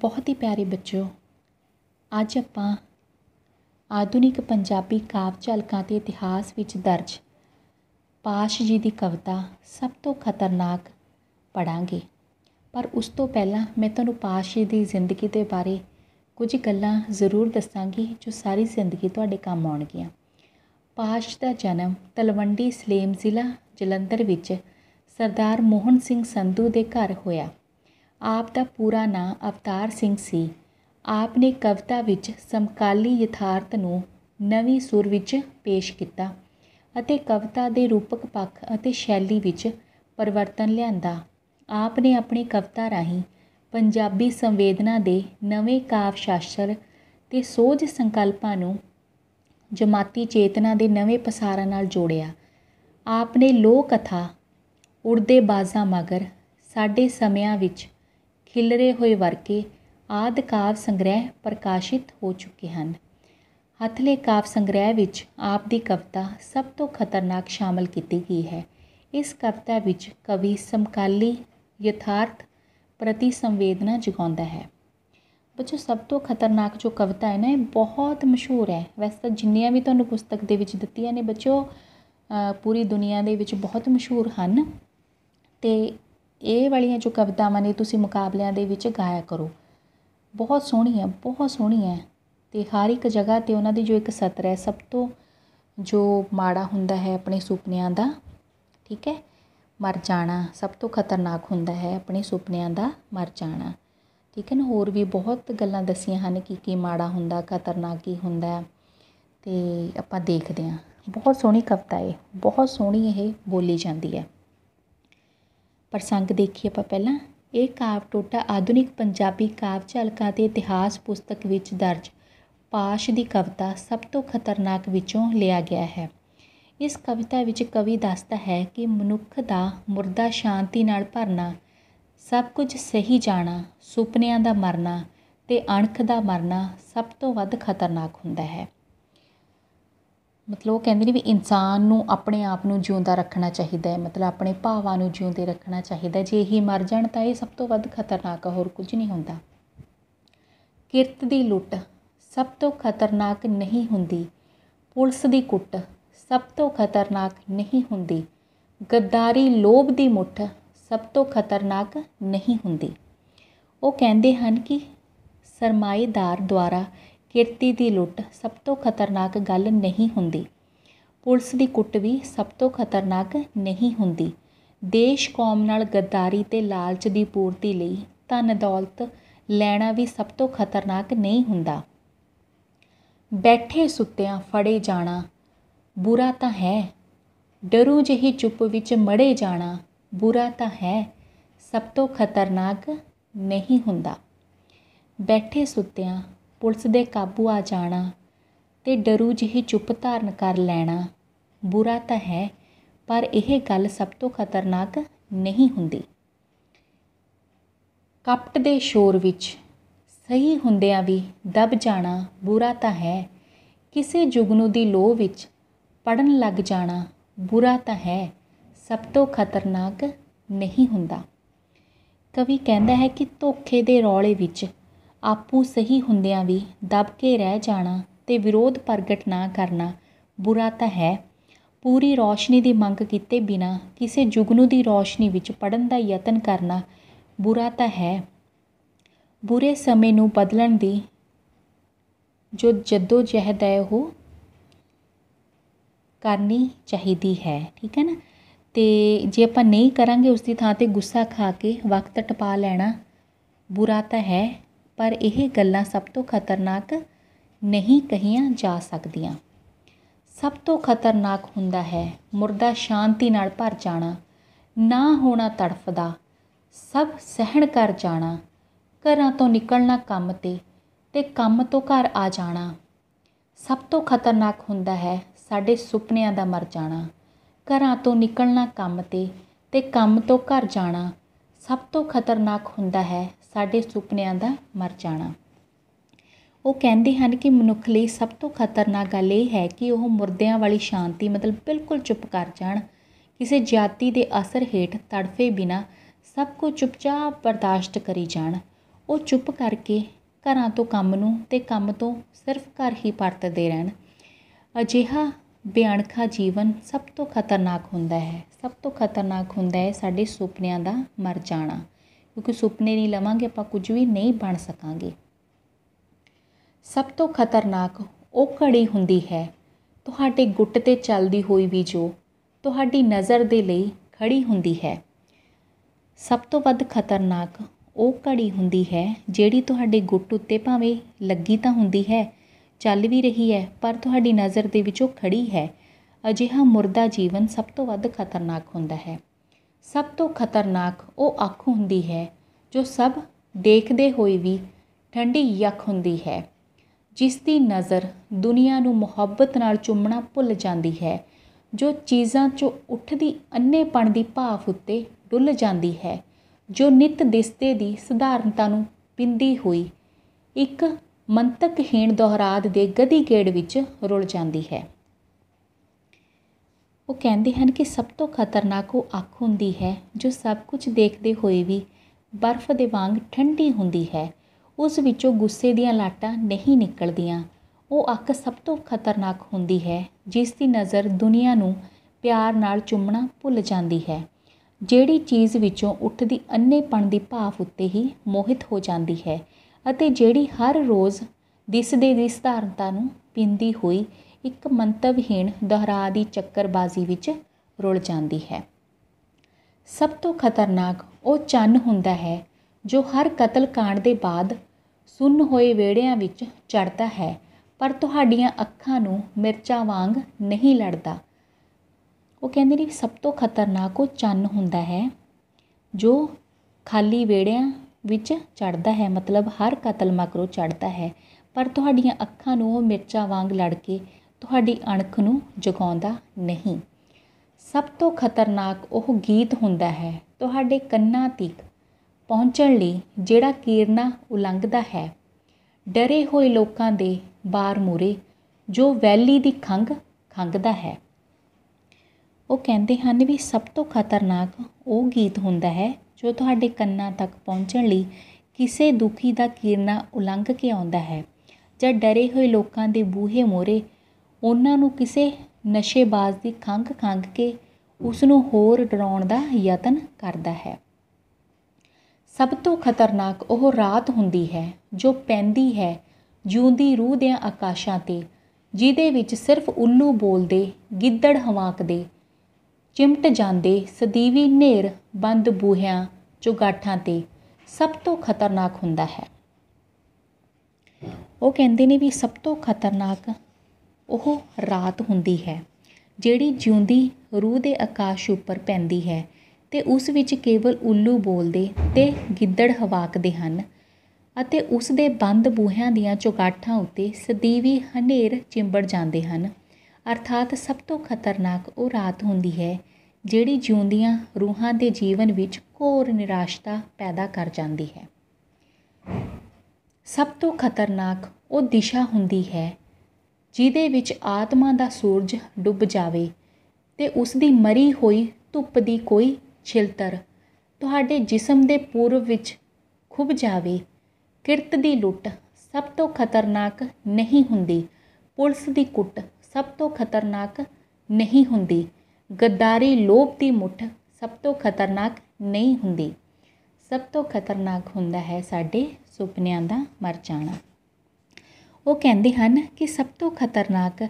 ਬਹੁਤ ਹੀ ਪਿਆਰੇ ਬੱਚਿਓ ਅੱਜ ਆਪਾਂ ਆਧੁਨਿਕ ਪੰਜਾਬੀ ਕਾਵ ਝਲਕਾਂ ਦੇ ਇਤਿਹਾਸ ਵਿੱਚ ਦਰਜ ਪਾਸ਼ ਜੀ ਦੀ ਕਵਿਤਾ ਸਭ ਤੋਂ ਖਤਰਨਾਕ ਪੜਾਂਗੇ ਪਰ ਉਸ ਤੋਂ ਪਹਿਲਾਂ ਮੈਂ ਤੁਹਾਨੂੰ ਪਾਸ਼ ਜੀ ਦੀ ਜ਼ਿੰਦਗੀ ਦੇ ਬਾਰੇ ਕੁਝ ਗੱਲਾਂ ਜ਼ਰੂਰ ਦੱਸਾਂਗੀ ਜੋ ਸਾਰੀ ਜ਼ਿੰਦਗੀ ਤੁਹਾਡੇ ਕੰਮ ਆਉਣਗੀਆਂ ਪਾਸ਼ ਦਾ ਜਨਮ ਤਲਵੰਡੀ ਸਲੇਮ ਜ਼ਿਲ੍ਹਾ ਜਲੰਧਰ ਵਿੱਚ ਸਰਦਾਰ ਮੋਹਨ ਸਿੰਘ ਸੰਧੂ ਦੇ ਘਰ ਹੋਇਆ ਆਪ ਦਾ ਪੂਰਾ ਨਾਂ ਅਵਤਾਰ ਸਿੰਘ ਸੀ ਆਪ ਨੇ ਕਵਿਤਾ ਵਿੱਚ ਸਮਕਾਲੀ ਯਥਾਰਥ ਨੂੰ ਨਵੀਂ ਸੁਰ ਵਿੱਚ ਪੇਸ਼ ਕੀਤਾ ਅਤੇ ਕਵਿਤਾ ਦੇ ਰੂਪਕ ਪੱਖ ਅਤੇ ਸ਼ੈਲੀ ਵਿੱਚ ਪਰਿਵਰਤਨ ਲਿਆਂਦਾ ਆਪ ਨੇ ਆਪਣੀ ਕਵਿਤਾ ਰਾਹੀਂ ਪੰਜਾਬੀ ਸੰਵੇਦਨਾ ਦੇ ਨਵੇਂ ਕਾਵ ਸ਼ਾਸਤਰ ਤੇ ਸੋਝ ਸੰਕਲਪਾਂ ਨੂੰ ਜਮਾਤੀ ਚੇਤਨਾ ਦੇ ਨਵੇਂ ਪਸਾਰਾਂ ਨਾਲ ਜੋੜਿਆ ਆਪ ਨੇ ਲੋਕ ਕਥਾ ਉੜਦੇ ਬਾਜ਼ਾਂ ਮਗਰ ਸਾਡੇ ਸਮਿਆਂ ਵਿੱਚ ਖਿਲਰੇ ਹੋਏ ਵਰਕੇ ਆਦ ਕਾਵਿ ਸੰਗ੍ਰਹਿ ਪ੍ਰਕਾਸ਼ਿਤ ਹੋ ਚੁੱਕੇ ਹਨ ਹਥਲੇ ਕਾਵਿ ਸੰਗ੍ਰਹਿ ਵਿੱਚ ਆਪ ਦੀ ਕਵਿਤਾ ਸਭ ਤੋਂ ਖਤਰਨਾਕ ਸ਼ਾਮਲ ਕੀਤੀ ਗਈ ਹੈ ਇਸ ਕਵਿਤਾ ਵਿੱਚ ਕਵੀ ਸਮਕਾਲੀ ਯਥਾਰਥ ਪ੍ਰਤੀ ਸੰਵੇਦਨਾ ਜਗਾਉਂਦਾ ਹੈ ਬੱਚੋ ਸਭ ਤੋਂ ਖਤਰਨਾਕ ਜੋ ਕਵਿਤਾ ਹੈ ਨਾ ਇਹ ਬਹੁਤ ਮਸ਼ਹੂਰ ਹੈ ਵੈਸੇ ਤਾਂ ਜਿੰਨੀਆਂ ਵੀ ਤੁਹਾਨੂੰ ਪੁਸਤਕ ਦੇ ਵਿੱਚ ਦਿੱਤੀਆਂ ਨੇ ਬੱਚੋ ਪੂਰੀ ਦੁਨੀਆ ਦੇ ਵਿੱਚ ਬਹੁਤ ਮਸ਼ਹੂਰ ਹਨ ਤੇ ਇਹ ਵਾਲੀਆਂ ਜੋ ਕਵਿਤਾਵਾਂ ਨੇ ਤੁਸੀਂ ਮੁਕਾਬਲਿਆਂ ਦੇ ਵਿੱਚ ਗਾਇਆ ਕਰੋ ਬਹੁਤ ਸੋਹਣੀ ਹੈ ਬਹੁਤ ਸੋਹਣੀ ਹੈ ਤੇ ਹਰ ਇੱਕ ਜਗ੍ਹਾ 'ਤੇ ਉਹਨਾਂ ਦੀ ਜੋ ਇੱਕ ਸਤਰ ਹੈ ਸਭ ਤੋਂ ਜੋ ਮਾੜਾ ਹੁੰਦਾ ਹੈ ਆਪਣੇ ਸੁਪਨਿਆਂ ਦਾ ਠੀਕ ਹੈ ਮਰ ਜਾਣਾ ਸਭ ਤੋਂ ਖਤਰਨਾਕ ਹੁੰਦਾ ਹੈ ਆਪਣੇ ਸੁਪਨਿਆਂ ਦਾ ਮਰ ਜਾਣਾ ਠੀਕ ਹੈ ਨਾ ਹੋਰ ਵੀ ਬਹੁਤ ਗੱਲਾਂ ਦੱਸੀਆਂ ਹਨ ਕਿ ਕੀ ਮਾੜਾ ਹੁੰਦਾ ਖਤਰਨਾਕ ਕੀ ਹੁੰਦਾ ਤੇ ਆਪਾਂ ਦੇਖਦੇ ਹਾਂ ਬਹੁਤ ਸੋਹਣੀ ਕਵਿਤਾ ਹੈ ਬਹੁਤ ਸੋਹਣੀ ਇਹ ਬੋਲੀ ਜਾਂਦੀ ਹੈ ਪ੍ਰਸੰਗ ਦੇਖੀਏ ਆਪਾਂ ਪਹਿਲਾਂ ਇਹ ਕਾਵ ਟੋਟਾ ਆਧੁਨਿਕ ਪੰਜਾਬੀ ਕਾਵ ਝਲਕਾਂ ਦੇ ਇਤਿਹਾਸ ਪੁਸਤਕ ਵਿੱਚ ਦਰਜ ਪਾਸ਼ ਦੀ ਕਵਿਤਾ ਸਭ ਤੋਂ ਖਤਰਨਾਕ ਵਿੱਚੋਂ ਲਿਆ ਗਿਆ ਹੈ ਇਸ ਕਵਿਤਾ ਵਿੱਚ ਕਵੀ ਦੱਸਦਾ ਹੈ ਕਿ ਮਨੁੱਖ ਦਾ ਮੁਰਦਾ ਸ਼ਾਂਤੀ ਨਾਲ ਭਰਨਾ ਸਭ ਕੁਝ ਸਹੀ ਜਾਣਾ ਸੁਪਨਿਆਂ ਦਾ ਮਰਨਾ ਤੇ ਅਣਖ ਦਾ ਮਰਨਾ ਸਭ ਤੋਂ ਵੱਧ ਖਤਰਨਾਕ ਹੁੰਦਾ ਹੈ ਮਤਲਬ ਉਹ ਕਹਿੰਦੇ ਨੇ ਵੀ ਇਨਸਾਨ ਨੂੰ ਆਪਣੇ ਆਪ ਨੂੰ ਜਿਉਂਦਾ ਰੱਖਣਾ ਚਾਹੀਦਾ ਹੈ ਮਤਲਬ ਆਪਣੇ ਭਾਵਾਂ ਨੂੰ ਜਿਉਂਦੇ ਰੱਖਣਾ ਚਾਹੀਦਾ ਜੇ ਇਹ ਮਰ ਜਾਣ ਤਾਂ ਇਹ ਸਭ ਤੋਂ ਵੱਧ ਖਤਰਨਾਕ ਹੋਰ ਕੁਝ ਨਹੀਂ ਹੁੰਦਾ ਕਿਰਤ ਦੀ ਲੁੱਟ ਸਭ ਤੋਂ ਖਤਰਨਾਕ ਨਹੀਂ ਹੁੰਦੀ ਪੁਲਿਸ ਦੀ ਕੁੱਟ ਸਭ ਤੋਂ ਖਤਰਨਾਕ ਨਹੀਂ ਹੁੰਦੀ ਗੱਦਾਰੀ ਲੋਭ ਦੀ ਮੁੱਠ ਸਭ ਤੋਂ ਖਤਰਨਾਕ ਨਹੀਂ ਹੁੰਦੀ ਉਹ ਕਹਿੰਦੇ ਹਨ ਕਿ ਸਰਮਾਏਦਾਰ ਦੁਆਰਾ ਕਿਰਤੀ ਦੀ ਲੁੱਟ ਸਭ ਤੋਂ ਖਤਰਨਾਕ ਗੱਲ ਨਹੀਂ ਹੁੰਦੀ ਪੁਲਿਸ ਦੀ ਕੁੱਟ ਵੀ ਸਭ ਤੋਂ ਖਤਰਨਾਕ ਨਹੀਂ ਹੁੰਦੀ ਦੇਸ਼ ਕੌਮ ਨਾਲ ਗੱਦਾਰੀ ਤੇ ਲਾਲਚ ਦੀ ਪੂਰਤੀ ਲਈ ਧਨ ਦੌਲਤ ਲੈਣਾ ਵੀ ਸਭ ਤੋਂ ਖਤਰਨਾਕ ਨਹੀਂ ਹੁੰਦਾ ਬੈਠੇ ਸੁੱਤਿਆਂ ਫੜੇ ਜਾਣਾ ਬੁਰਾ ਤਾਂ ਹੈ ਡਰੂ ਜਹੀ ਚੁੱਪ ਵਿੱਚ ਮੜੇ ਜਾਣਾ ਬੁਰਾ ਤਾਂ ਹੈ ਸਭ ਤੋਂ ਖਤਰਨਾਕ ਨਹੀਂ ਹੁੰਦਾ ਬੈਠੇ ਸੁੱਤਿਆਂ ਪੁਲਿਸ ਦੇ ਕਾਬੂ ਆ ਜਾਣਾ ਤੇ ਡਰੂ ਜਿਹੀ ਚੁੱਪ ਧਾਰਨ ਕਰ ਲੈਣਾ ਬੁਰਾ ਤਾਂ ਹੈ ਪਰ ਇਹ ਗੱਲ ਸਭ ਤੋਂ ਖਤਰਨਾਕ ਨਹੀਂ ਹੁੰਦੀ ਕਪਟ ਦੇ ਸ਼ੋਰ ਵਿੱਚ ਸਹੀ ਹੁੰਦਿਆਂ ਵੀ ਦਬ ਜਾਣਾ ਬੁਰਾ ਤਾਂ ਹੈ ਕਿਸੇ ਜੁਗਨੂ ਦੀ ਲੋਹ ਵਿੱਚ ਪੜਨ ਲੱਗ ਜਾਣਾ ਬੁਰਾ ਤਾਂ ਹੈ ਸਭ ਤੋਂ ਖਤਰਨਾਕ ਨਹੀਂ ਹੁੰਦਾ ਕਵੀ ਕਹਿੰਦਾ ਹੈ ਕਿ ਧੋਖੇ ਦੇ ਰੌਲੇ ਵਿੱਚ ਆਪੂ ਸਹੀ ਹੁੰਦਿਆਂ ਵੀ ਦਬ ਕੇ ਰਹਿ ਜਾਣਾ ਤੇ ਵਿਰੋਧ ਪ੍ਰਗਟ ਨਾ ਕਰਨਾ ਬੁਰਾ ਤਾਂ ਹੈ ਪੂਰੀ ਰੌਸ਼ਨੀ ਦੀ ਮੰਗ ਕੀਤੇ ਬਿਨਾ ਕਿਸੇ ਜੁਗਨੂ ਦੀ ਰੌਸ਼ਨੀ ਵਿੱਚ ਪੜਨ ਦਾ ਯਤਨ ਕਰਨਾ ਬੁਰਾ ਤਾਂ ਹੈ ਬੁਰੇ ਸਮੇਂ ਨੂੰ ਬਦਲਣ ਦੀ ਜੋ ਜਦੋ ਜਹਿਦ ਹੈ ਉਹ ਕਰਨੀ ਚਾਹੀਦੀ ਹੈ ਠੀਕ ਹੈ ਨਾ ਤੇ ਜੇ ਆਪਾਂ ਨਹੀਂ ਕਰਾਂਗੇ ਉਸ ਦੀ ਥਾਂ ਤੇ ਗੁੱਸਾ ਖਾ ਕੇ ਵਕਤ ਟਪਾ ਲੈਣਾ ਬੁਰਾ ਤਾਂ ਹੈ ਪਰ ਇਹ ਗੱਲਾਂ ਸਭ ਤੋਂ ਖਤਰਨਾਕ ਨਹੀਂ ਕਹੀਆਂ ਜਾ ਸਕਦੀਆਂ ਸਭ ਤੋਂ ਖਤਰਨਾਕ ਹੁੰਦਾ ਹੈ ਮੁਰਦਾ ਸ਼ਾਂਤੀ ਨਾਲ ਭਰ ਜਾਣਾ ਨਾ ਹੋਣਾ ਤੜਫਦਾ ਸਭ ਸਹਿਣ ਕਰ ਜਾਣਾ ਘਰਾਂ ਤੋਂ ਨਿਕਲਣਾ ਕੰਮ ਤੇ ਤੇ ਕੰਮ ਤੋਂ ਘਰ ਆ ਜਾਣਾ ਸਭ ਤੋਂ ਖਤਰਨਾਕ ਹੁੰਦਾ ਹੈ ਸਾਡੇ ਸੁਪਨਿਆਂ ਦਾ ਮਰ ਜਾਣਾ ਘਰਾਂ ਤੋਂ ਨਿਕਲਣਾ ਕੰਮ ਤੇ ਤੇ ਕੰਮ ਤੋਂ ਘਰ ਜਾਣਾ ਸਭ ਤੋਂ ਖਤਰਨਾਕ ਹੁੰਦਾ ਹੈ ਸਾਡੇ ਸੁਪਨਿਆਂ ਦਾ ਮਰ ਜਾਣਾ ਉਹ ਕਹਿੰਦੇ ਹਨ ਕਿ ਮਨੁੱਖ ਲਈ ਸਭ ਤੋਂ ਖਤਰਨਾਕ ਗੱਲ ਇਹ ਹੈ ਕਿ ਉਹ ਮੁਰਦਿਆਂ ਵਾਲੀ ਸ਼ਾਂਤੀ ਮਤਲਬ ਬਿਲਕੁਲ ਚੁੱਪ ਕਰ ਜਾਣ ਕਿਸੇ ਜਾਤੀ ਦੇ ਅਸਰ ਹੇਠ ਤੜਫੇ ਬਿਨਾ ਸਭ ਕੁਝ ਚੁੱਪਚਾਪ ਬਰਦਾਸ਼ਤ ਕਰੀ ਜਾਣ ਉਹ ਚੁੱਪ ਕਰਕੇ ਘਰਾਂ ਤੋਂ ਕੰਮ ਨੂੰ ਤੇ ਕੰਮ ਤੋਂ ਸਿਰਫ ਘਰ ਹੀ ਪਰਤਦੇ ਰਹਿਣ ਅਜਿਹਾ ਬਿਆਨਖਾ ਜੀਵਨ ਸਭ ਤੋਂ ਖਤਰਨਾਕ ਹੁੰਦਾ ਹੈ ਸਭ ਤੋਂ ਖਤਰਨਾਕ ਹੁੰਦਾ ਹੈ ਸਾਡੇ ਸੁਪਨਿਆਂ ਦਾ ਮਰ ਜਾਣਾ ਕਿਉਂਕਿ ਸੁਪਨੇ ਨਹੀਂ ਲਵਾਂਗੇ ਆਪਾਂ ਕੁਝ ਵੀ ਨਹੀਂ ਬਣ ਸਕਾਂਗੇ ਸਭ ਤੋਂ ਖਤਰਨਾਕ ਉਹ ਘੜੀ ਹੁੰਦੀ ਹੈ ਤੁਹਾਡੇ ਗੁੱਟ ਤੇ ਚੱਲਦੀ ਹੋਈ ਵੀ ਜੋ ਤੁਹਾਡੀ ਨਜ਼ਰ ਦੇ ਲਈ ਖੜੀ ਹੁੰਦੀ ਹੈ ਸਭ ਤੋਂ ਵੱਧ ਖਤਰਨਾਕ ਉਹ ਘੜੀ ਹੁੰਦੀ ਹੈ ਜਿਹੜੀ ਤੁਹਾਡੇ ਗੁੱਟ ਉੱਤੇ ਭਾਵੇਂ ਲੱਗੀ ਤਾਂ ਹੁੰਦੀ ਹੈ ਚੱਲ ਵੀ ਰਹੀ ਹੈ ਪਰ ਤੁਹਾਡੀ ਨਜ਼ਰ ਦੇ ਵਿੱਚੋਂ ਖੜੀ ਹੈ ਅਜਿਹਾ ਮਰਦਾ ਜੀਵਨ ਸਭ ਤੋਂ ਵੱਧ ਖਤਰਨਾਕ ਹੁੰਦਾ ਹੈ ਸਭ ਤੋਂ ਖਤਰਨਾਕ ਉਹ ਅੱਖ ਹੁੰਦੀ ਹੈ ਜੋ ਸਭ ਦੇਖਦੇ ਹੋਏ ਵੀ ਠੰਡੀ ਅੱਖ ਹੁੰਦੀ ਹੈ ਜਿਸ ਦੀ ਨਜ਼ਰ ਦੁਨੀਆ ਨੂੰ ਮੁਹੱਬਤ ਨਾਲ ਚੁੰਮਣਾ ਭੁੱਲ ਜਾਂਦੀ ਹੈ ਜੋ ਚੀਜ਼ਾਂ 'ਚੋਂ ਉੱਠਦੀ ਅੰਨੇਪਣ ਦੀ ਭਾਫ ਉੱਤੇ ਡੁੱਲ ਜਾਂਦੀ ਹੈ ਜੋ ਨਿਤ ਦਿਸਤੇ ਦੀ ਸਧਾਰਨਤਾ ਨੂੰ ਪਿੰਦੀ ਹੋਈ ਇੱਕ ਮੰਤਕਹੀਣ ਦੁਹਰਾਦ ਦੇ ਗਦੀ ਗੇੜ ਵਿੱਚ ਰੁਲ ਜਾਂਦੀ ਹੈ ਉਹ ਕਹਿੰਦੇ ਹਨ ਕਿ ਸਭ ਤੋਂ ਖਤਰਨਾਕ ਉਹ ਅੱਖ ਹੁੰਦੀ ਹੈ ਜੋ ਸਭ ਕੁਝ ਦੇਖਦੇ ਹੋਏ ਵੀ ਬਰਫ਼ ਦੇ ਵਾਂਗ ਠੰਡੀ ਹੁੰਦੀ ਹੈ ਉਸ ਵਿੱਚੋਂ ਗੁੱਸੇ ਦੀਆਂ ਲਾਟਾਂ ਨਹੀਂ ਨਿਕਲਦੀਆਂ ਉਹ ਅੱਖ ਸਭ ਤੋਂ ਖਤਰਨਾਕ ਹੁੰਦੀ ਹੈ ਜਿਸ ਦੀ ਨਜ਼ਰ ਦੁਨੀਆ ਨੂੰ ਪਿਆਰ ਨਾਲ ਚੁੰਮਣਾ ਭੁੱਲ ਜਾਂਦੀ ਹੈ ਜਿਹੜੀ ਚੀਜ਼ ਵਿੱਚੋਂ ਉੱਠਦੀ ਅੰਨੇਪਣ ਦੀ ਭਾਫ ਉੱਤੇ ਹੀ ਮੋਹਿਤ ਹੋ ਜਾਂਦੀ ਹੈ ਅਤੇ ਜਿਹੜੀ ਹਰ ਰੋਜ਼ ਦਿਸਦੇ ਦੀ ਸਧਾਰਨਤਾ ਨੂੰ ਪਿੰਦੀ ਹੋਈ ਇੱਕ ਮੰਤਵਹੀਣ ਦੁਹਰਾ ਦੀ ਚੱਕਰਬਾਜ਼ੀ ਵਿੱਚ ਰੁਲ ਜਾਂਦੀ ਹੈ ਸਭ ਤੋਂ ਖਤਰਨਾਕ ਉਹ ਚੰਨ ਹੁੰਦਾ ਹੈ ਜੋ ਹਰ ਕਤਲकांड ਦੇ ਬਾਅਦ ਸੁੰਨ ਹੋਏ ਵੇੜਿਆਂ ਵਿੱਚ ਚੜਦਾ ਹੈ ਪਰ ਤੁਹਾਡੀਆਂ ਅੱਖਾਂ ਨੂੰ ਮਿਰਚਾਂ ਵਾਂਗ ਨਹੀਂ ਲੜਦਾ ਉਹ ਕਹਿੰਦੇ ਨੇ ਸਭ ਤੋਂ ਖਤਰਨਾਕ ਉਹ ਚੰਨ ਹੁੰਦਾ ਹੈ ਜੋ ਖਾਲੀ ਵੇੜਿਆਂ ਵਿੱਚ ਚੜਦਾ ਹੈ ਮਤਲਬ ਹਰ ਕਤਲ ਮਕਰੋ ਚੜਦਾ ਹੈ ਪਰ ਤੁਹਾਡੀਆਂ ਅੱਖਾਂ ਨੂੰ ਉਹ ਮਿਰਚਾਂ ਵਾਂਗ ਲੜ ਕੇ ਤੁਹਾਡੀ ਅਣਖ ਨੂੰ ਜਗਾਉਂਦਾ ਨਹੀਂ ਸਭ ਤੋਂ ਖਤਰਨਾਕ ਉਹ ਗੀਤ ਹੁੰਦਾ ਹੈ ਤੁਹਾਡੇ ਕੰਨਾਂ ਤੀਕ ਪਹੁੰਚਣ ਲਈ ਜਿਹੜਾ ਕੀਰਨਾ ਉਲੰਘਦਾ ਹੈ ਡਰੇ ਹੋਏ ਲੋਕਾਂ ਦੇ ਬਾਰ ਮੂਰੇ ਜੋ ਵੈਲੀ ਦੀ ਖੰਗ ਖੰਗਦਾ ਹੈ ਉਹ ਕਹਿੰਦੇ ਹਨ ਵੀ ਸਭ ਤੋਂ ਖਤਰਨਾਕ ਉਹ ਗੀਤ ਹੁੰਦਾ ਹੈ ਜੋ ਤੁਹਾਡੇ ਕੰਨਾਂ ਤੱਕ ਪਹੁੰਚਣ ਲਈ ਕਿਸੇ ਦੁਖੀ ਦਾ ਕੀਰਨਾ ਉਲੰਘ ਕੇ ਆਉਂਦਾ ਹੈ ਜਾਂ ਡਰੇ ਹੋਏ ਲੋਕਾਂ ਦੇ ਬੂਹੇ ਮੋਰੇ ਉਹਨਾਂ ਨੂੰ ਕਿਸੇ ਨਸ਼ੇਬਾਜ਼ ਦੀ ਖੰਘ ਖੰਘ ਕੇ ਉਸ ਨੂੰ ਹੋਰ ਡਰਾਉਣ ਦਾ ਯਤਨ ਕਰਦਾ ਹੈ ਸਭ ਤੋਂ ਖਤਰਨਾਕ ਉਹ ਰਾਤ ਹੁੰਦੀ ਹੈ ਜੋ ਪੈਂਦੀ ਹੈ ਜੂੰਦੀ ਰੂਹ ਦੇ ਆਕਾਸ਼ਾਂ ਤੇ ਜਿਹਦੇ ਵਿੱਚ ਸਿਰਫ ਉੱਲੂ ਬੋਲਦੇ ਗਿੱਦੜ ਹਵਾਕਦੇ ਚਿਮਟ ਜਾਂਦੇ ਸਦੀਵੀ ਨੇਰ ਬੰਦ ਬੂਹਿਆਂ ਚੁਗਾਠਾਂ ਤੇ ਸਭ ਤੋਂ ਖਤਰਨਾਕ ਹੁੰਦਾ ਹੈ ਉਹ ਕਹਿੰਦੇ ਨੇ ਵੀ ਸਭ ਤੋਂ ਖਤਰਨਾਕ ਉਹ ਰਾਤ ਹੁੰਦੀ ਹੈ ਜਿਹੜੀ ਜਿਉਂਦੀ ਰੂਹ ਦੇ ਆਕਾਸ਼ ਉੱਪਰ ਪੈਂਦੀ ਹੈ ਤੇ ਉਸ ਵਿੱਚ ਕੇਵਲ ਉੱਲੂ ਬੋਲਦੇ ਤੇ ਗਿੱਦੜ ਹਵਾਕਦੇ ਹਨ ਅਤੇ ਉਸ ਦੇ ਬੰਦ ਬੂਹਿਆਂ ਦੀਆਂ ਚੁਗਾਠਾਂ ਉੱਤੇ ਸਦੀਵੀ ਹਨੇਰ ਚਿੰਬੜ ਜਾਂਦੇ ਹਨ ਅਰਥਾਤ ਸਭ ਤੋਂ ਖਤਰਨਾਕ ਉਹ ਰਾਤ ਹੁੰਦੀ ਹੈ ਜਿਹੜੀ ਜਿਉਂਦੀਆਂ ਰੂਹਾਂ ਦੇ ਜੀਵਨ ਵਿੱਚ ਘੋਰ ਨਿਰਾਸ਼ਤਾ ਪੈਦਾ ਕਰ ਜਾਂਦੀ ਹੈ ਸਭ ਤੋਂ ਖਤਰਨਾਕ ਉਹ ਦਿਸ਼ਾ ਹੁੰਦੀ ਹੈ ਜਿਹਦੇ ਵਿੱਚ ਆਤਮਾ ਦਾ ਸੂਰਜ ਡੁੱਬ ਜਾਵੇ ਤੇ ਉਸ ਦੀ ਮਰੀ ਹੋਈ ਧੁੱਪ ਦੀ ਕੋਈ ਛਿਲਤਰ ਤੁਹਾਡੇ ਜਿਸਮ ਦੇ ਪੂਰਵ ਵਿੱਚ ਖੁੱਭ ਜਾਵੇ ਕਿਰਤ ਦੀ ਲੁੱਟ ਸਭ ਤੋਂ ਖਤਰਨਾਕ ਨਹੀਂ ਹੁੰਦੀ ਪੁਲਿਸ ਦੀ ਕੁੱਟ ਸਭ ਤੋਂ ਖਤਰਨਾਕ ਨਹੀਂ ਹੁੰਦੀ ਗੱਦਾਰੀ ਲੋਭ ਦੀ ਮੁੱਠ ਸਭ ਤੋਂ ਖਤਰਨਾਕ ਨਹੀਂ ਹੁੰਦੀ ਸਭ ਤੋਂ ਖਤਰਨਾਕ ਹੁੰਦਾ ਹੈ ਸਾਡੇ ਸੁਪਨਿਆਂ ਦਾ ਮਰ ਜਾਣਾ ਉਹ ਕਹਿੰਦੇ ਹਨ ਕਿ ਸਭ ਤੋਂ ਖਤਰਨਾਕ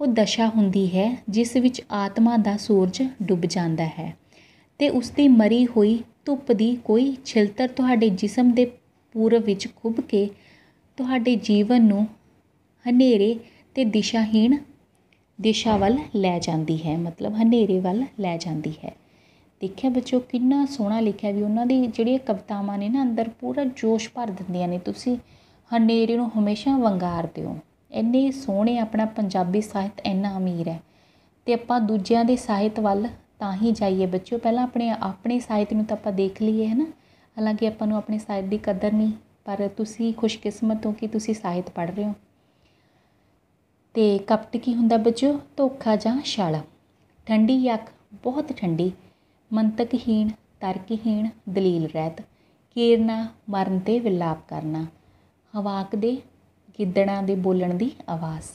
ਉਹ ਦਸ਼ਾ ਹੁੰਦੀ ਹੈ ਜਿਸ ਵਿੱਚ ਆਤਮਾ ਦਾ ਸੂਰਜ ਡੁੱਬ ਜਾਂਦਾ ਹੈ ਤੇ ਉਸ ਦੀ ਮਰੀ ਹੋਈ ਧੁੱਪ ਦੀ ਕੋਈ ਛਿਲਤਰ ਤੁਹਾਡੇ ਜਿਸਮ ਦੇ ਪੂਰਬ ਵਿੱਚ ਖੁੱਬ ਕੇ ਤੁਹਾਡੇ ਜੀਵਨ ਨੂੰ ਹਨੇਰੇ ਤੇ ਦਿਸ਼ਾਹੀਣ ਦਿਸ਼ਾ ਵੱਲ ਲੈ ਜਾਂਦੀ ਹੈ ਮਤਲਬ ਹਨੇਰੇ ਵੱਲ ਲੈ ਜਾਂਦੀ ਹੈ ਦੇਖਿਆ ਬੱਚੋ ਕਿੰਨਾ ਸੋਹਣਾ ਲਿਖਿਆ ਵੀ ਉਹਨਾਂ ਦੀ ਜਿਹੜੀ ਕਵਿਤਾਵਾਂ ਨੇ ਨਾ ਅੰਦਰ ਪੂਰਾ ਜੋਸ਼ ਭਰ ਦਿੰਦੀਆਂ ਨੇ ਤੁਸੀਂ ਹਨੇਰੇ ਨੂੰ ਹਮੇਸ਼ਾ ਵੰਗਾਰ ਦਿਓ ਇੰਨੇ ਸੋਹਣੇ ਆਪਣਾ ਪੰਜਾਬੀ ਸਾਹਿਤ ਇੰਨਾ ਅਮੀਰ ਹੈ ਤੇ ਆਪਾਂ ਦੂਜਿਆਂ ਦੇ ਸਾਹਿਤ ਵੱਲ ਤਾਂ ਹੀ ਜਾਈਏ ਬੱਚਿਓ ਪਹਿਲਾਂ ਆਪਣੇ ਆਪਣੇ ਸਾਹਿਤ ਨੂੰ ਤਾਂ ਆਪਾਂ ਦੇਖ ਲਈਏ ਹੈ ਨਾ ਹਾਲਾਂਕਿ ਆਪਾਂ ਨੂੰ ਆਪਣੇ ਸਾਹਿਤ ਦੀ ਕਦਰ ਨਹੀਂ ਪਰ ਤੁਸੀਂ ਖੁਸ਼ਕਿਸਮਤ ਹੋ ਕਿ ਤੁਸੀਂ ਸਾਹਿਤ ਪੜ੍ਹ ਰਹੇ ਹੋ ਤੇ ਕਪਟ ਕੀ ਹੁੰਦਾ ਬੱਚਿਓ ਧੋਖਾ ਜਾਂ ਛਲ ਠੰਡੀ ਯਕ ਬਹੁਤ ਠੰਡੀ ਮੰਤਕਹੀਣ ਤਰਕਹੀਣ ਦਲੀਲ ਰਹਿਤ ਕੀਰਨਾ ਮਰਨ ਤੇ ਵਿਲਾਪ ਕਰਨਾ ਦੇ ਗਿੱਦੜਾਂ ਦੇ ਬੋਲਣ ਦੀ ਆਵਾਜ਼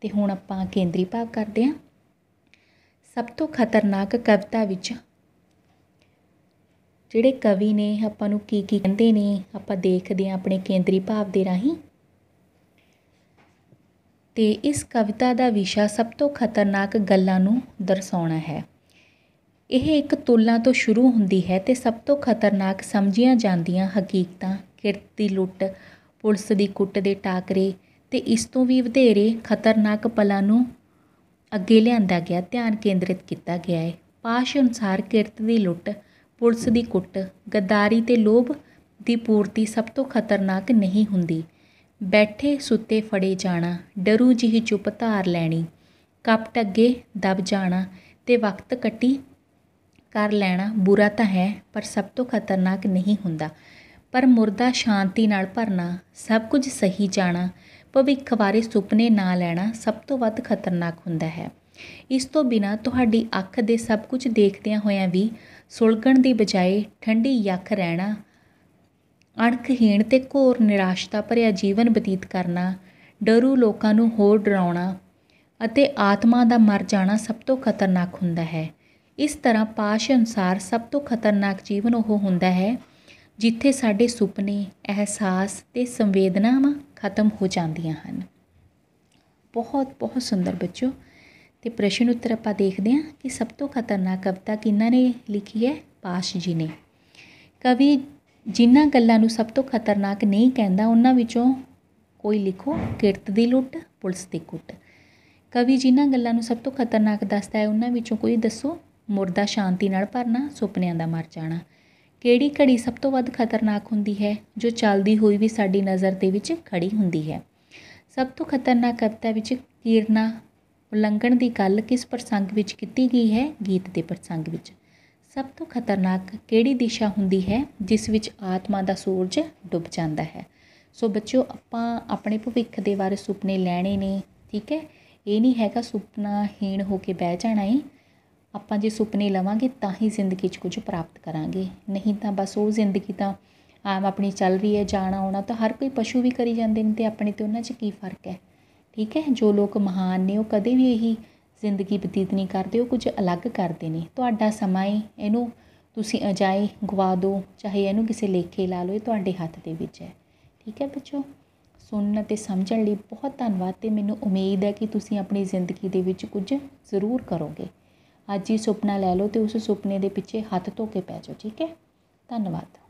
ਤੇ ਹੁਣ ਆਪਾਂ ਕੇਂਦਰੀ ਭਾਵ ਕਰਦੇ ਹਾਂ ਸਭ ਤੋਂ ਖਤਰਨਾਕ ਕਵਿਤਾ ਵਿੱਚ ਜਿਹੜੇ ਕਵੀ ਨੇ ਆਪਾਂ ਨੂੰ ਕੀ ਕੀ ਕਹਿੰਦੇ ਨੇ ਆਪਾਂ ਦੇਖਦੇ ਹਾਂ ਆਪਣੇ ਕੇਂਦਰੀ ਭਾਵ ਦੇ ਰਾਹੀਂ ਤੇ ਇਸ ਕਵਿਤਾ ਦਾ ਵਿਸ਼ਾ ਸਭ ਤੋਂ ਖਤਰਨਾਕ ਗੱਲਾਂ ਨੂੰ ਦਰਸਾਉਣਾ ਹੈ ਇਹ ਇੱਕ ਤੁਲਨਾ ਤੋਂ ਸ਼ੁਰੂ ਹੁੰਦੀ ਹੈ ਤੇ ਸਭ ਤੋਂ ਖਤਰਨਾਕ ਸਮਝੀਆਂ ਜਾਂਦੀਆਂ ਹਕੀਕਤਾਂ ਕਿਰਤੀ ਲੁੱਟ ਪੁਲਿਸ ਦੀ ਕੁੱਟ ਦੇ ਟਾਕਰੇ ਤੇ ਇਸ ਤੋਂ ਵੀ ਵਧੇਰੇ ਖਤਰਨਾਕ ਪਲਾਂ ਨੂੰ ਅੱਗੇ ਲਿਆਂਦਾ ਗਿਆ ਧਿਆਨ ਕੇਂਦਰਿਤ ਕੀਤਾ ਗਿਆ ਹੈ ਪਾਸ਼ ਅਨੁਸਾਰ ਕਿਰਤ ਦੀ ਲੁੱਟ ਪੁਲਿਸ ਦੀ ਕੁੱਟ ਗਦਾਰੀ ਤੇ ਲੋਭ ਦੀ ਪੂਰਤੀ ਸਭ ਤੋਂ ਖਤਰਨਾਕ ਨਹੀਂ ਹੁੰਦੀ ਬੈਠੇ ਸੁੱਤੇ ਫੜੇ ਜਾਣਾ ਡਰੂ ਜਿਹੀ ਚੁੱਪ ਧਾਰ ਲੈਣੀ ਕਪਟ ਅੱਗੇ ਦਬ ਜਾਣਾ ਤੇ ਵਕਤ ਕੱਟੀ ਕਰ ਲੈਣਾ ਬੁਰਾ ਤਾਂ ਹੈ ਪਰ ਸਭ ਤੋਂ ਖਤਰਨਾਕ ਨਹੀਂ ਹੁੰਦਾ ਪਰ ਮੁਰਦਾ ਸ਼ਾਂਤੀ ਨਾਲ ਭਰਨਾ ਸਭ ਕੁਝ ਸਹੀ ਜਾਣਾ ਭਵਿੱਖ ਬਾਰੇ ਸੁਪਨੇ ਨਾ ਲੈਣਾ ਸਭ ਤੋਂ ਵੱਧ ਖਤਰਨਾਕ ਹੁੰਦਾ ਹੈ ਇਸ ਤੋਂ ਬਿਨਾ ਤੁਹਾਡੀ ਅੱਖ ਦੇ ਸਭ ਕੁਝ ਦੇਖਦਿਆਂ ਹੋਇਆਂ ਵੀ ਸੁਲਗਣ ਦੀ ਬਜਾਏ ਠੰਡੀ ਯੱਖ ਰਹਿਣਾ ਅਣਖਹੀਣ ਤੇ ਘੋਰ ਨਿਰਾਸ਼ਤਾ ਭਰਿਆ ਜੀਵਨ ਬਤੀਤ ਕਰਨਾ ਡਰੂ ਲੋਕਾਂ ਨੂੰ ਹੋਰ ਡਰਾਉਣਾ ਅਤੇ ਆਤਮਾ ਦਾ ਮਰ ਜਾਣਾ ਸਭ ਤੋਂ ਖਤਰਨਾਕ ਹੁੰਦਾ ਹੈ ਇਸ ਤਰ੍ਹਾਂ ਪਾਸ਼ ਅਨੁਸਾਰ ਸਭ ਤੋਂ ਖਤਰਨਾਕ ਜੀਵਨ ਉਹ ਹੁੰਦਾ ਹੈ ਜਿੱਥੇ ਸਾਡੇ ਸੁਪਨੇ ਅਹਿਸਾਸ ਤੇ ਸੰਵੇਦਨਾਵਾਂ ਖਤਮ ਹੋ ਜਾਂਦੀਆਂ ਹਨ ਬਹੁਤ ਬਹੁਤ ਸੁੰਦਰ ਬੱਚੋ ਤੇ ਪ੍ਰਸ਼ਨ ਉੱਤਰ ਆਪਾਂ ਦੇਖਦੇ ਹਾਂ ਕਿ ਸਭ ਤੋਂ ਖਤਰਨਾਕ ਕਵਿਤਾ ਕਿਹਨਾਂ ਨੇ ਲਿਖੀ ਹੈ ਪਾਸ਼ ਜੀ ਨੇ ਕਵੀ ਜਿਨ੍ਹਾਂ ਗੱਲਾਂ ਨੂੰ ਸਭ ਤੋਂ ਖਤਰਨਾਕ ਨਹੀਂ ਕਹਿੰਦਾ ਉਹਨਾਂ ਵਿੱਚੋਂ ਕੋਈ ਲਿਖੋ ਕਿਰਤ ਦੀ ਲੁੱਟ ਪੁਲਿਸ ਦੀ ਕੁੱਟ ਕਵੀ ਜਿਨ੍ਹਾਂ ਗੱਲਾਂ ਨੂੰ ਸਭ ਤੋਂ ਖਤਰਨਾਕ ਦੱਸਦਾ ਹੈ ਉਹਨਾਂ ਵਿੱਚੋਂ ਕੋਈ ਦੱਸੋ ਮੁਰਦਾ ਸ਼ਾਂਤੀ ਨਾਲ ਭਰਨਾ ਸੁਪਨਿਆਂ ਦਾ ਮਰ ਜਾਣਾ ਕਿਹੜੀ ਘੜੀ ਸਭ ਤੋਂ ਵੱਧ ਖਤਰਨਾਕ ਹੁੰਦੀ ਹੈ ਜੋ ਚੱਲਦੀ ਹੋਈ ਵੀ ਸਾਡੀ ਨਜ਼ਰ ਦੇ ਵਿੱਚ ਖੜੀ ਹੁੰਦੀ ਹੈ ਸਭ ਤੋਂ ਖਤਰਨਾਕ ਕਵਿਤਾ ਵਿੱਚ ਕੀਰਨਾ ਉਲੰਘਣ ਦੀ ਗੱਲ ਕਿਸ ਪ੍ਰਸੰਗ ਵਿੱਚ ਕੀਤੀ ਗਈ ਹੈ ਗੀਤ ਦੇ ਪ੍ਰਸੰਗ ਵਿੱਚ ਸਭ ਤੋਂ ਖਤਰਨਾਕ ਕਿਹੜੀ ਦਿਸ਼ਾ ਹੁੰਦੀ ਹੈ ਜਿਸ ਵਿੱਚ ਆਤਮਾ ਦਾ ਸੂਰਜ ਡੁੱਬ ਜਾਂਦਾ ਹੈ ਸੋ ਬੱਚਿਓ ਆਪਾਂ ਆਪਣੇ ਭਵਿੱਖ ਦੇ ਬਾਰੇ ਸੁਪਨੇ ਲੈਣੇ ਨੇ ਠੀਕ ਹੈ ਇਹ ਨਹੀਂ ਹੈਗਾ ਸੁਪਨਾ ਹੀਣ ਹੋ ਕੇ ਬਹਿ ਜਾਣਾ ਹੈ ਆਪਾਂ ਜੇ ਸੁਪਨੇ ਲਵਾਂਗੇ ਤਾਂ ਹੀ ਜ਼ਿੰਦਗੀ 'ਚ ਕੁਝ ਪ੍ਰਾਪਤ ਕਰਾਂਗੇ ਨਹੀਂ ਤਾਂ ਬਸ ਉਹ ਜ਼ਿੰਦਗੀ ਤਾਂ ਆਮ ਆਪਣੀ ਚੱਲ ਰਹੀ ਹੈ ਜਾਣਾ ਆਉਣਾ ਤਾਂ ਹਰ ਕੋਈ ਪਸ਼ੂ ਵੀ ਕਰੀ ਜਾਂਦੇ ਨੇ ਤੇ ਆਪਣੇ ਤੇ ਉਹਨਾਂ 'ਚ ਕੀ ਫਰਕ ਹੈ ਠੀਕ ਹੈ ਜੋ ਲੋਕ ਮਹਾਨ ਨੇ ਉਹ ਕਦੇ ਵੀ ਇਹੀ ਜ਼ਿੰਦਗੀ ਬਤੀਤ ਨਹੀਂ ਕਰਦੇ ਉਹ ਕੁਝ ਅਲੱਗ ਕਰਦੇ ਨੇ ਤੁਹਾਡਾ ਸਮਾਂ ਹੈ ਇਹਨੂੰ ਤੁਸੀਂ ਅਜਾਏ ਗਵਾ ਦਿਓ ਚਾਹੇ ਇਹਨੂੰ ਕਿਸੇ ਲੇਖੇ ਲਾ ਲਓ ਇਹ ਤੁਹਾਡੇ ਹੱਥ ਦੇ ਵਿੱਚ ਹੈ ਠੀਕ ਹੈ ਬੱਚੋ ਸੁਣਨ ਅਤੇ ਸਮਝਣ ਲਈ ਬਹੁਤ ਧੰਨਵਾਦ ਤੇ ਮੈਨੂੰ ਉਮੀਦ ਹੈ ਕਿ ਤੁਸੀਂ ਆਪਣੀ ਜ਼ਿੰਦਗੀ ਦੇ ਵਿੱਚ ਕੁਝ ਜ਼ਰੂਰ ਕਰੋਗੇ ਅੱਜ ਹੀ ਸੁਪਨਾ ਲੈ ਲਓ ਤੇ ਉਸ ਸੁਪਨੇ ਦੇ ਪਿੱਛੇ ਹੱਥ ਧੋ ਕੇ ਪੈ ਜਾਓ ਠੀਕ ਹੈ ਧੰਨਵਾਦ